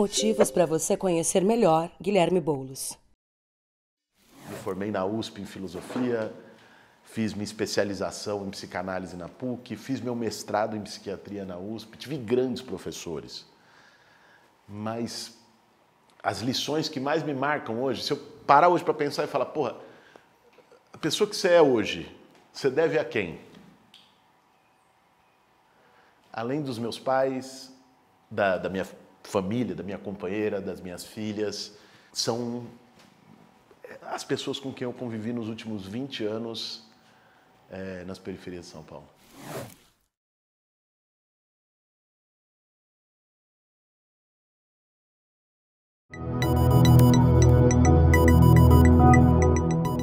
Motivos para você conhecer melhor Guilherme Boulos. Me formei na USP em filosofia, fiz minha especialização em psicanálise na PUC, fiz meu mestrado em psiquiatria na USP, tive grandes professores. Mas as lições que mais me marcam hoje, se eu parar hoje para pensar e falar, porra, a pessoa que você é hoje, você deve a quem? Além dos meus pais, da, da minha família, da minha companheira, das minhas filhas, são eh, as pessoas com quem eu convivi nos últimos 20 anos é, nas periferias de São Paulo.